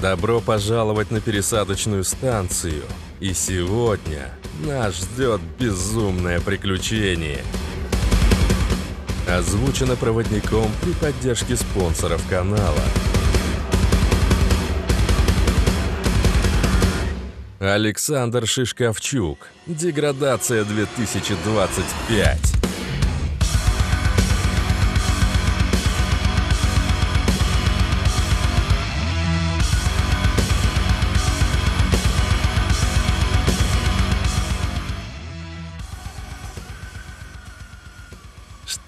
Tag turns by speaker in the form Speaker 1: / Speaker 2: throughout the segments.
Speaker 1: Добро пожаловать на пересадочную станцию. И сегодня нас ждет безумное приключение. Озвучено проводником при поддержке спонсоров канала. Александр Шишковчук. Деградация 2025.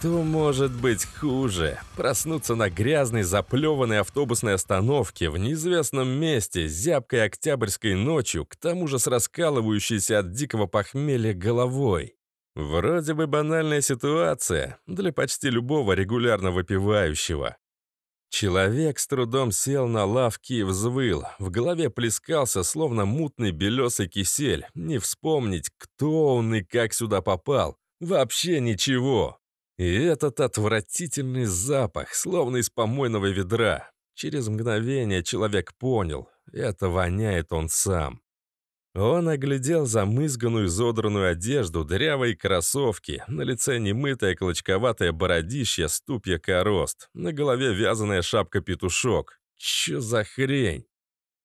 Speaker 1: Что может быть хуже? Проснуться на грязной, заплеванной автобусной остановке в неизвестном месте, зябкой октябрьской ночью, к тому же с раскалывающейся от дикого похмелья головой. Вроде бы банальная ситуация для почти любого регулярно выпивающего. Человек с трудом сел на лавке и взвыл. В голове плескался, словно мутный белесый кисель. Не вспомнить, кто он и как сюда попал. Вообще ничего. И этот отвратительный запах, словно из помойного ведра. Через мгновение человек понял, это воняет он сам. Он оглядел замызганную, изодранную одежду, дырявые кроссовки, на лице немытое клочковатое бородище, ступья корост, на голове вязаная шапка-петушок. Чё за хрень?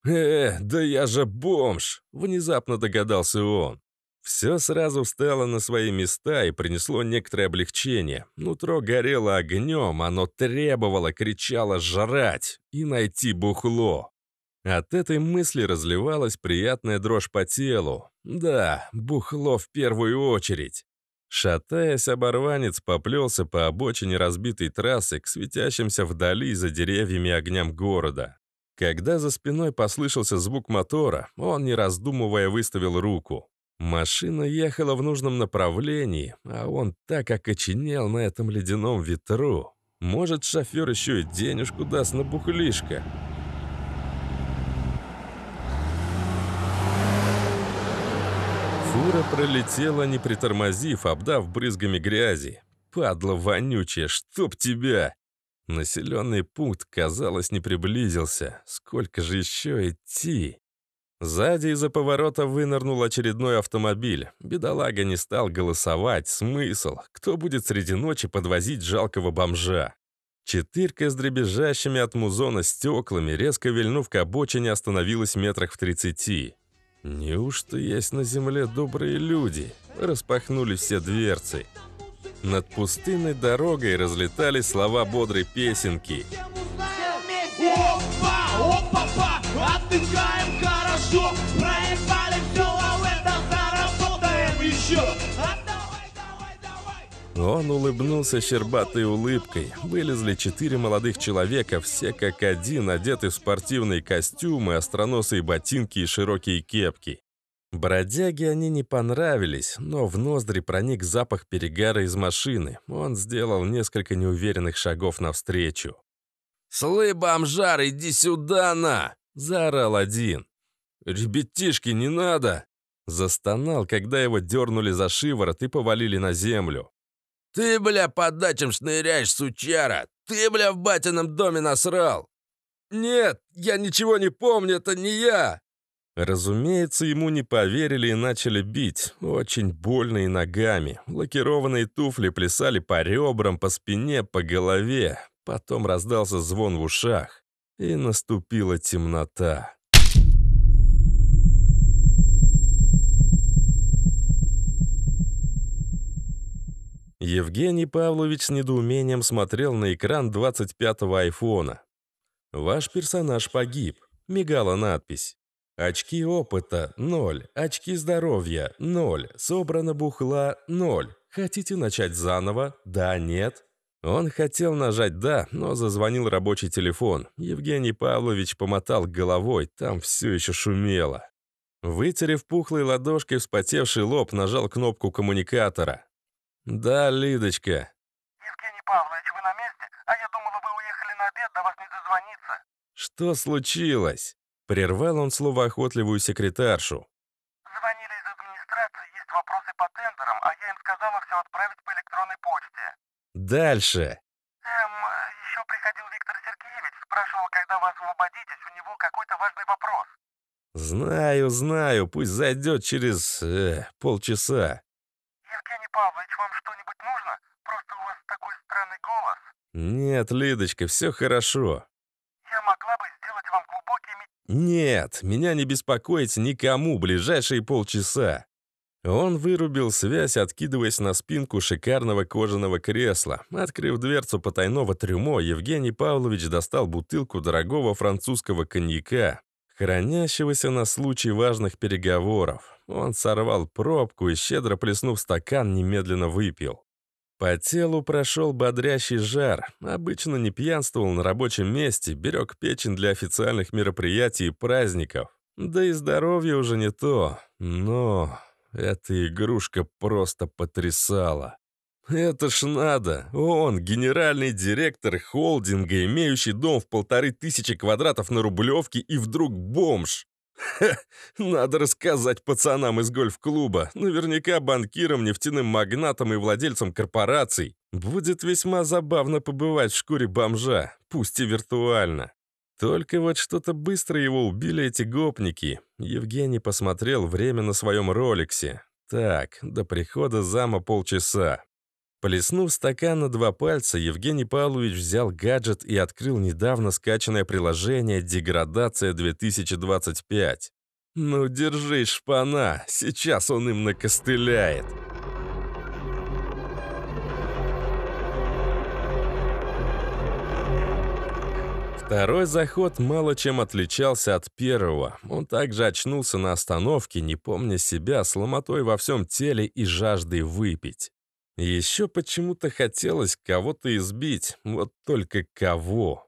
Speaker 1: «Э, да я же бомж!» — внезапно догадался он. Все сразу встало на свои места и принесло некоторое облегчение. Нутро горело огнем, оно требовало, кричало «жрать» и найти бухло. От этой мысли разливалась приятная дрожь по телу. Да, бухло в первую очередь. Шатаясь, оборванец поплелся по обочине разбитой трассы к светящимся вдали за деревьями огням города. Когда за спиной послышался звук мотора, он, не раздумывая, выставил руку. Машина ехала в нужном направлении, а он так окоченел на этом ледяном ветру. Может, шофер еще и денежку даст на бухлишко. Фура пролетела, не притормозив, обдав брызгами грязи. «Падла вонючая, чтоб тебя!» Населенный пункт, казалось, не приблизился. Сколько же еще идти? Сзади из-за поворота вынырнул очередной автомобиль. Бедолага не стал голосовать. Смысл? Кто будет среди ночи подвозить жалкого бомжа? Четырка с дребезжащими от музона стеклами, резко вильнув к обочине, остановилась метрах в тридцати. «Неужто есть на земле добрые люди?» Распахнули все дверцы. Над пустынной дорогой разлетались слова бодрой песенки. «Опа! Опа-па! Отдыхаем!» все, проебали все, а в этом заработаем еще. А Он улыбнулся щербатой улыбкой. Вылезли четыре молодых человека, все как один, одеты в спортивные костюмы, остроносые ботинки и широкие кепки. Бродяги они не понравились, но в ноздри проник запах перегара из машины. Он сделал несколько неуверенных шагов навстречу. «Слы, бомжар, иди сюда, на!» — заорал один. «Ребятишки, не надо!» Застонал, когда его дернули за шиворот и повалили на землю. «Ты, бля, по дачам шныряешь, сучара! Ты, бля, в батином доме насрал!» «Нет, я ничего не помню, это не я!» Разумеется, ему не поверили и начали бить, очень больно и ногами. Лакированные туфли плясали по ребрам, по спине, по голове. Потом раздался звон в ушах, и наступила темнота. Евгений Павлович с недоумением смотрел на экран 25-го айфона. «Ваш персонаж погиб», — мигала надпись. «Очки опыта — ноль, очки здоровья — ноль, Собрана бухла — ноль. Хотите начать заново? Да, нет?» Он хотел нажать «да», но зазвонил рабочий телефон. Евгений Павлович помотал головой, там все еще шумело. Вытерев пухлой ладошкой вспотевший лоб, нажал кнопку коммуникатора. Да, Лидочка. Евгений Павлович, вы на месте? А я думала, вы уехали на обед, до вас не дозвониться. Что случилось? Прервал он словоохотливую секретаршу. Звонили из администрации, есть вопросы по тендерам, а я им сказала все отправить по электронной почте. Дальше. Эм, еще приходил Виктор Сергеевич, спрашивал, когда вы освободитесь, у него какой-то важный вопрос. Знаю, знаю, пусть зайдет через э, полчаса. Акинь Павлович, вам что-нибудь нужно? Просто у вас такой странный голос». «Нет, Лидочка, все хорошо». «Я могла бы сделать вам глубокий...» «Нет, меня не беспокоить никому ближайшие полчаса». Он вырубил связь, откидываясь на спинку шикарного кожаного кресла. Открыв дверцу потайного трюмо, Евгений Павлович достал бутылку дорогого французского коньяка, хранящегося на случай важных переговоров. Он сорвал пробку и, щедро плеснув стакан, немедленно выпил. По телу прошел бодрящий жар. Обычно не пьянствовал на рабочем месте, берег печень для официальных мероприятий и праздников. Да и здоровье уже не то. Но эта игрушка просто потрясала. Это ж надо! Он, генеральный директор холдинга, имеющий дом в полторы тысячи квадратов на Рублевке, и вдруг бомж! Ха, надо рассказать пацанам из гольф-клуба, наверняка банкирам, нефтяным магнатам и владельцам корпораций. Будет весьма забавно побывать в шкуре бомжа, пусть и виртуально. Только вот что-то быстро его убили эти гопники. Евгений посмотрел время на своем роликсе. Так, до прихода зама полчаса. Полеснув стакан на два пальца, Евгений Павлович взял гаджет и открыл недавно скачанное приложение «Деградация-2025». «Ну, держись, шпана, сейчас он им накостыляет!» Второй заход мало чем отличался от первого. Он также очнулся на остановке, не помня себя, с ломотой во всем теле и жаждой выпить. Еще почему-то хотелось кого-то избить, вот только кого.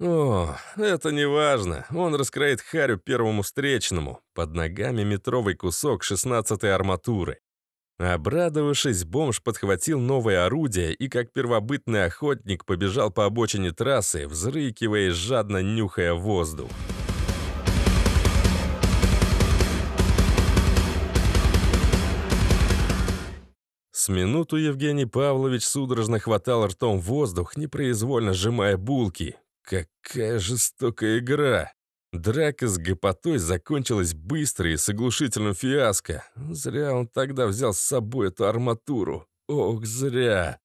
Speaker 1: О, это не важно. Он раскроит харю первому встречному. Под ногами метровый кусок шестнадцатой арматуры. Обрадовавшись, бомж подхватил новое орудие и, как первобытный охотник, побежал по обочине трассы, взрыкивая и жадно нюхая воздух. С минуту Евгений Павлович судорожно хватал ртом воздух, непроизвольно сжимая булки. Какая жестокая игра! Драка с гопотой закончилась быстро и с оглушительным фиаско. Зря он тогда взял с собой эту арматуру. Ох, зря.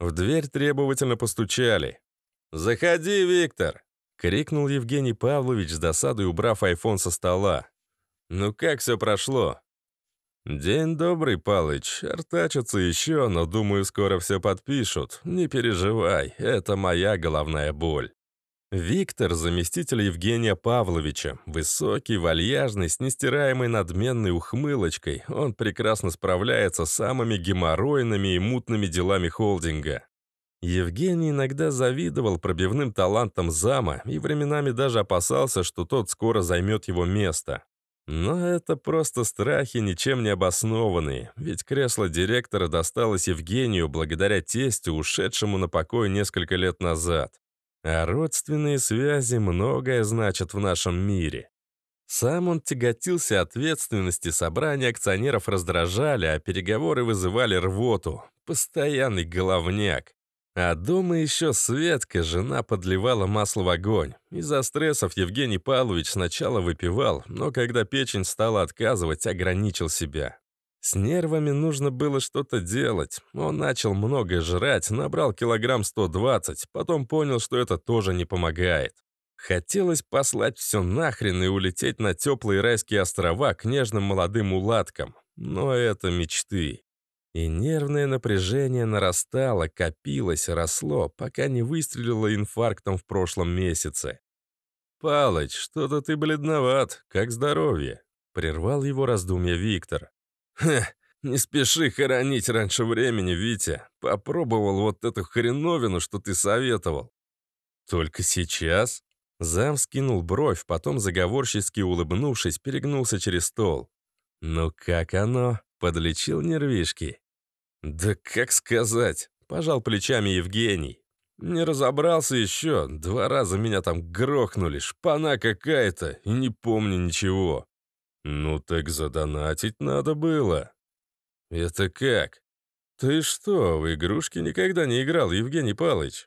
Speaker 1: В дверь требовательно постучали. «Заходи, Виктор!» — крикнул Евгений Павлович с досадой, убрав айфон со стола. «Ну как все прошло?» «День добрый, Палыч. Артачатся еще, но, думаю, скоро все подпишут. Не переживай, это моя головная боль». Виктор, заместитель Евгения Павловича, высокий, вальяжный, с нестираемой надменной ухмылочкой, он прекрасно справляется с самыми геморройными и мутными делами холдинга. Евгений иногда завидовал пробивным талантам зама и временами даже опасался, что тот скоро займет его место. Но это просто страхи, ничем не обоснованные, ведь кресло директора досталось Евгению благодаря тестю, ушедшему на покой несколько лет назад. А родственные связи многое значат в нашем мире. Сам он тяготился ответственности, собрания акционеров раздражали, а переговоры вызывали рвоту. Постоянный головняк. А дома еще Светка, жена, подливала масло в огонь. Из-за стрессов Евгений Павлович сначала выпивал, но когда печень стала отказывать, ограничил себя. С нервами нужно было что-то делать. Он начал много жрать, набрал килограмм 120, потом понял, что это тоже не помогает. Хотелось послать все нахрен и улететь на теплые райские острова к нежным молодым уладкам. Но это мечты. И нервное напряжение нарастало, копилось, росло, пока не выстрелило инфарктом в прошлом месяце. «Палыч, что-то ты бледноват, как здоровье», — прервал его раздумья Виктор. «Хе, не спеши хоронить раньше времени, Витя. Попробовал вот эту хреновину, что ты советовал». «Только сейчас?» Зам скинул бровь, потом заговорчески улыбнувшись, перегнулся через стол. «Ну как оно?» — подлечил нервишки. «Да как сказать?» — пожал плечами Евгений. «Не разобрался еще. Два раза меня там грохнули. Шпана какая-то. И не помню ничего». «Ну так задонатить надо было». «Это как?» «Ты что, в игрушки никогда не играл, Евгений Палыч?»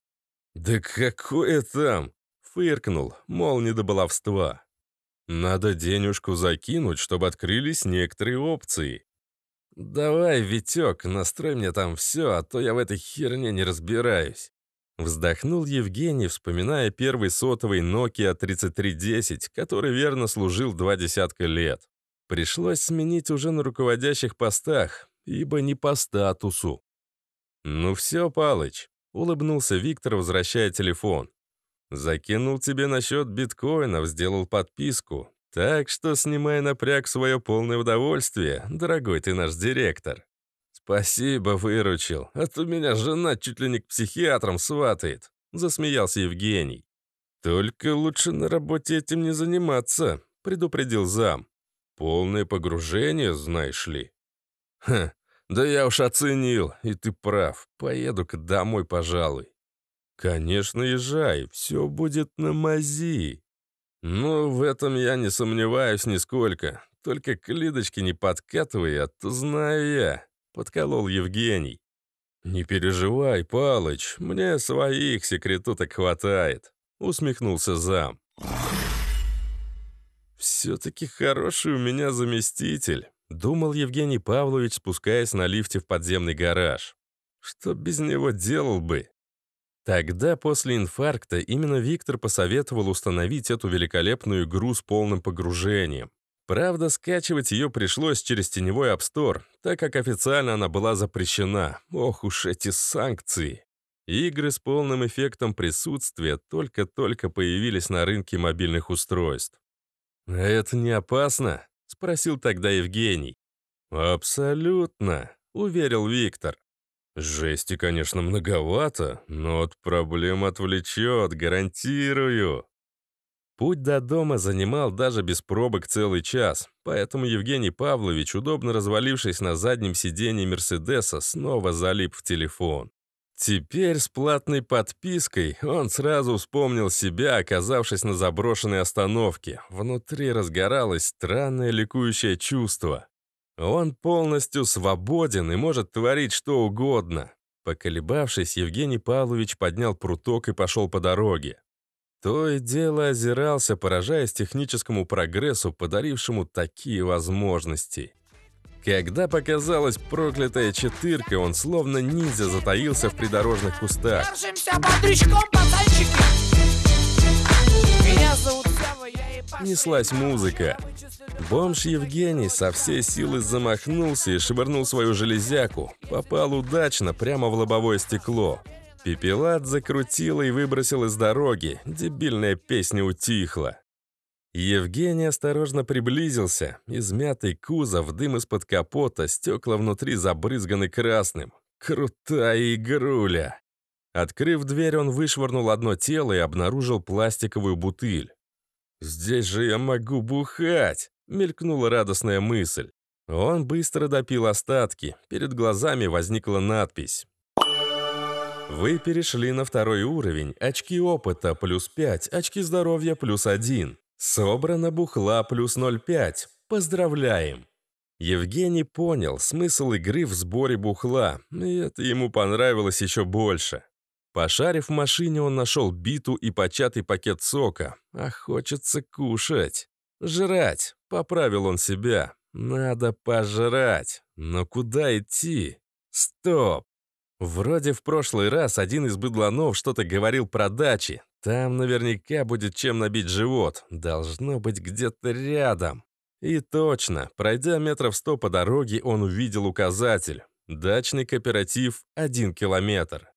Speaker 1: «Да какое там?» — фыркнул, мол, не до баловства. «Надо денежку закинуть, чтобы открылись некоторые опции. «Давай, Витек, настрой мне там все, а то я в этой херне не разбираюсь». Вздохнул Евгений, вспоминая первый сотовый Nokia 3310, который верно служил два десятка лет. Пришлось сменить уже на руководящих постах, ибо не по статусу. «Ну все, Палыч», — улыбнулся Виктор, возвращая телефон. «Закинул тебе на счет биткоинов, сделал подписку. Так что снимай напряг свое полное удовольствие, дорогой ты наш директор. Спасибо, выручил, а то меня жена чуть ли не к психиатрам сватает, засмеялся Евгений. Только лучше на работе этим не заниматься, предупредил зам. Полное погружение, знаешь ли. Ха, да я уж оценил, и ты прав, поеду-ка домой, пожалуй. Конечно, езжай, все будет на мази. «Ну, в этом я не сомневаюсь нисколько. Только к Лидочке не подкатывай, а то знаю я», — подколол Евгений. «Не переживай, Палыч, мне своих секретуток хватает», — усмехнулся зам. «Все-таки хороший у меня заместитель», — думал Евгений Павлович, спускаясь на лифте в подземный гараж. «Что без него делал бы?» Тогда, после инфаркта, именно Виктор посоветовал установить эту великолепную игру с полным погружением. Правда, скачивать ее пришлось через теневой App Store, так как официально она была запрещена. Ох уж эти санкции! Игры с полным эффектом присутствия только-только появились на рынке мобильных устройств. «Это не опасно?» — спросил тогда Евгений. «Абсолютно», — уверил Виктор. Жести, конечно, многовато, но от проблем отвлечет, гарантирую. Путь до дома занимал даже без пробок целый час, поэтому Евгений Павлович, удобно развалившись на заднем сиденье Мерседеса, снова залип в телефон. Теперь с платной подпиской он сразу вспомнил себя, оказавшись на заброшенной остановке. Внутри разгоралось странное ликующее чувство. Он полностью свободен и может творить что угодно. Поколебавшись, Евгений Павлович поднял пруток и пошел по дороге. То и дело озирался, поражаясь техническому прогрессу, подарившему такие возможности. Когда показалась проклятая четырка, он словно ниндзя затаился в придорожных кустах. Держимся под речком, пацанчики! Меня зовут Сява, я и пошли. Неслась музыка. Бомж Евгений со всей силы замахнулся и швырнул свою железяку. Попал удачно прямо в лобовое стекло. Пепелат закрутила и выбросил из дороги. Дебильная песня утихла. Евгений осторожно приблизился. Измятый кузов, дым из-под капота, стекла внутри забрызганы красным. Крутая игруля! Открыв дверь, он вышвырнул одно тело и обнаружил пластиковую бутыль. «Здесь же я могу бухать!» Мелькнула радостная мысль. Он быстро допил остатки. Перед глазами возникла надпись. Вы перешли на второй уровень. Очки опыта плюс 5, очки здоровья плюс 1. Собрано бухла плюс 0,5. Поздравляем! Евгений понял смысл игры в сборе бухла, и это ему понравилось еще больше. Пошарив в машине, он нашел биту и початый пакет сока. А хочется кушать. Жрать. Поправил он себя. Надо пожрать. Но куда идти? Стоп. Вроде в прошлый раз один из быдланов что-то говорил про дачи. Там наверняка будет чем набить живот. Должно быть где-то рядом. И точно, пройдя метров сто по дороге, он увидел указатель. Дачный кооператив Один километр.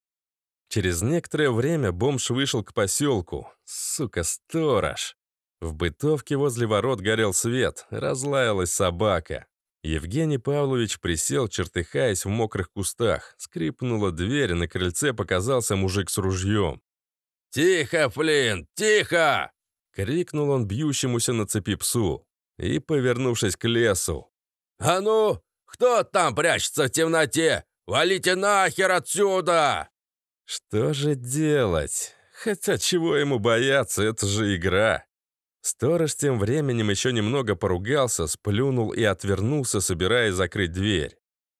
Speaker 1: Через некоторое время бомж вышел к поселку. Сука, сторож. В бытовке возле ворот горел свет, разлаялась собака. Евгений Павлович присел, чертыхаясь в мокрых кустах. Скрипнула дверь, на крыльце показался мужик с ружьем. «Тихо, Флинт, тихо!» — крикнул он бьющемуся на цепи псу и, повернувшись к лесу. «А ну, кто там прячется в темноте? Валите нахер отсюда!» Что же делать? Хотя чего ему бояться, это же игра. Сторож тем временем еще немного поругался, сплюнул и отвернулся, собираясь закрыть дверь.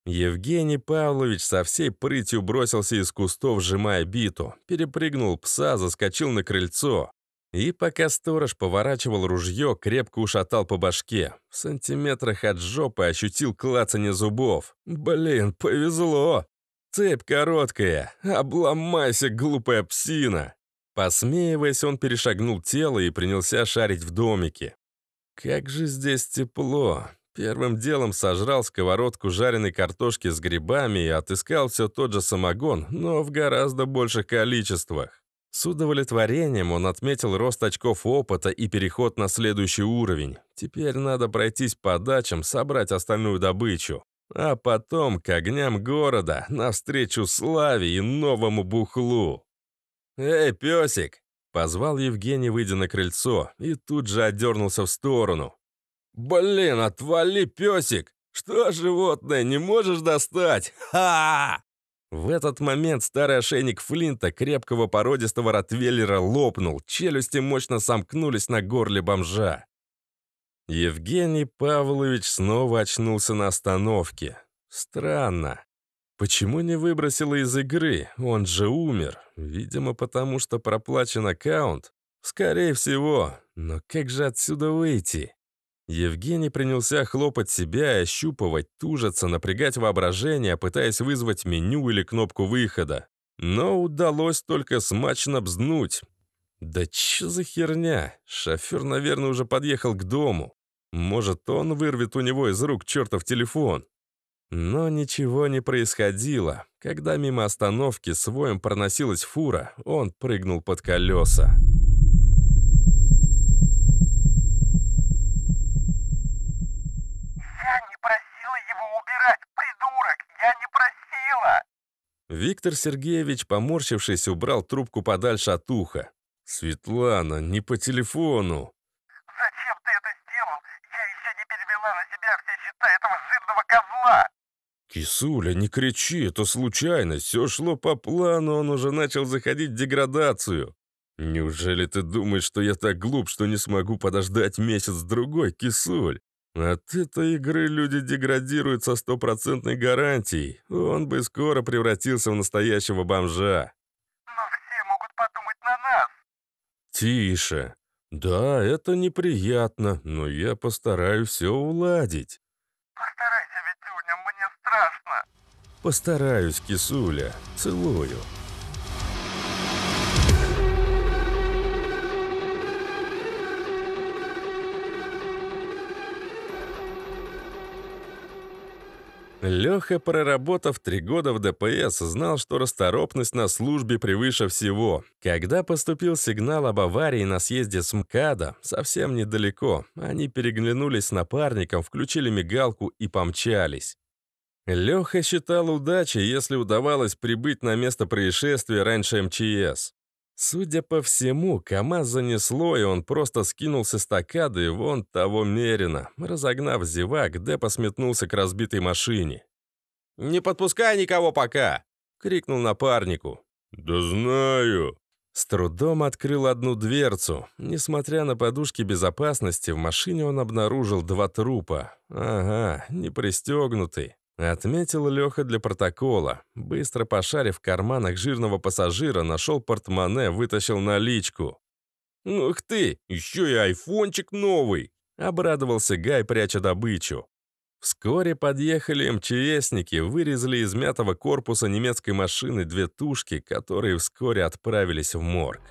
Speaker 1: Евгений Павлович со всей прытью бросился из кустов, сжимая биту, перепрыгнул пса, заскочил на крыльцо. И пока сторож поворачивал ружье, крепко ушатал по башке. В сантиметрах от жопы ощутил клацанье зубов. «Блин, повезло! Цепь короткая! Обломайся, глупая псина!» Посмеиваясь, он перешагнул тело и принялся шарить в домике. Как же здесь тепло. Первым делом сожрал сковородку жареной картошки с грибами и отыскал все тот же самогон, но в гораздо больших количествах. С удовлетворением он отметил рост очков опыта и переход на следующий уровень. Теперь надо пройтись по дачам, собрать остальную добычу. А потом к огням города, навстречу славе и новому бухлу. «Эй, песик!» — позвал Евгений, выйдя на крыльцо, и тут же отдернулся в сторону. «Блин, отвали, песик! Что, животное, не можешь достать? Ха!» В этот момент старый ошейник Флинта, крепкого породистого ротвейлера, лопнул, челюсти мощно сомкнулись на горле бомжа. Евгений Павлович снова очнулся на остановке. Странно. Почему не выбросила из игры? Он же умер. Видимо, потому что проплачен аккаунт. Скорее всего. Но как же отсюда выйти? Евгений принялся хлопать себя, ощупывать, тужиться, напрягать воображение, пытаясь вызвать меню или кнопку выхода. Но удалось только смачно бзнуть. Да чё за херня? Шофёр наверное, уже подъехал к дому. Может, он вырвет у него из рук чертов телефон. Но ничего не происходило. Когда мимо остановки с воем проносилась фура, он прыгнул под колеса. «Я не просила его убирать, придурок! Я не просила!» Виктор Сергеевич, поморщившись, убрал трубку подальше от уха. «Светлана, не по телефону!» «Кисуля, не кричи, это случайность. Все шло по плану, он уже начал заходить в деградацию». «Неужели ты думаешь, что я так глуп, что не смогу подождать месяц-другой, Кисуль? От этой игры люди деградируют со стопроцентной гарантией. Он бы скоро превратился в настоящего бомжа». «Но все могут подумать на нас». «Тише. Да, это неприятно, но я постараюсь все уладить». «Постараюсь Постараюсь, кисуля. Целую. Леха, проработав три года в ДПС, знал, что расторопность на службе превыше всего. Когда поступил сигнал об аварии на съезде с МКАДа, совсем недалеко, они переглянулись с напарником, включили мигалку и помчались. Леха считал удачей, если удавалось прибыть на место происшествия раньше МЧС. Судя по всему, КамАЗ занесло, и он просто скинулся с стакады вон того Мерина. Разогнав зевак, Депа сметнулся к разбитой машине. «Не подпускай никого пока!» — крикнул напарнику. «Да знаю!» С трудом открыл одну дверцу. Несмотря на подушки безопасности, в машине он обнаружил два трупа. Ага, не пристегнутый. Отметил Леха для протокола. Быстро пошарив в карманах жирного пассажира, нашел портмоне, вытащил наличку. «Ух ты, еще и айфончик новый!» — обрадовался Гай, пряча добычу. Вскоре подъехали МЧСники, вырезали из мятого корпуса немецкой машины две тушки, которые вскоре отправились в морг.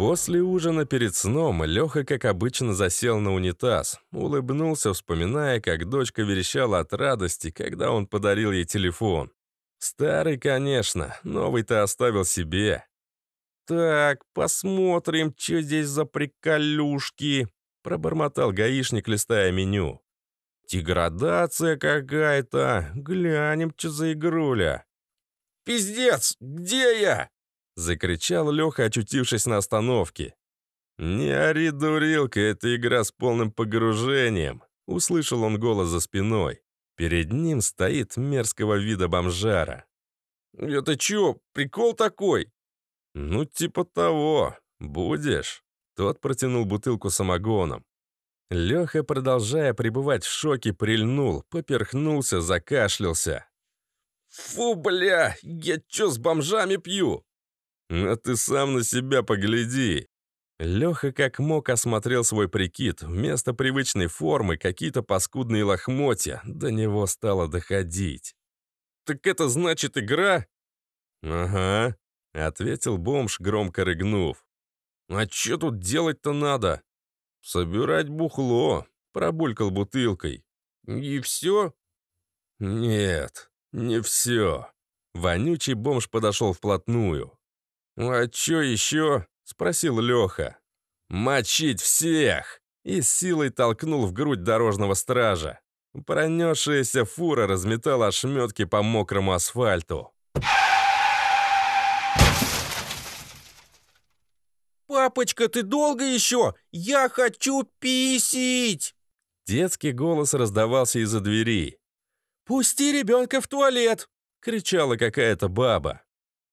Speaker 1: После ужина перед сном Леха, как обычно, засел на унитаз. Улыбнулся, вспоминая, как дочка верещала от радости, когда он подарил ей телефон. Старый, конечно, новый-то оставил себе. «Так, посмотрим, что здесь за приколюшки», — пробормотал гаишник, листая меню. «Деградация какая-то. Глянем, что за игруля». «Пиздец, где я?» Закричал Леха, очутившись на остановке. «Не ори, дурилка, это игра с полным погружением!» Услышал он голос за спиной. Перед ним стоит мерзкого вида бомжара. «Это чё, прикол такой?» «Ну, типа того. Будешь?» Тот протянул бутылку самогоном. Леха, продолжая пребывать в шоке, прильнул, поперхнулся, закашлялся. «Фу, бля, я чё с бомжами пью?» «А ты сам на себя погляди!» Леха как мог осмотрел свой прикид. Вместо привычной формы какие-то паскудные лохмотья. До него стало доходить. «Так это значит игра?» «Ага», — ответил бомж, громко рыгнув. «А что тут делать-то надо?» «Собирать бухло», — пробулькал бутылкой. «И все?» «Нет, не все». Вонючий бомж подошел вплотную. «Ну, «А чё еще?» — спросил Леха. «Мочить всех!» и силой толкнул в грудь дорожного стража. Пронесшаяся фура разметала ошметки по мокрому асфальту. «Папочка, ты долго еще? Я хочу писить!» Детский голос раздавался из-за двери. «Пусти ребенка в туалет!» — кричала какая-то баба.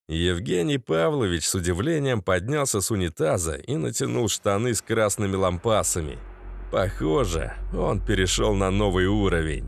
Speaker 1: Евгений Павлович с удивлением поднялся с унитаза и натянул штаны с красными лампасами. Похоже, он перешел на новый уровень.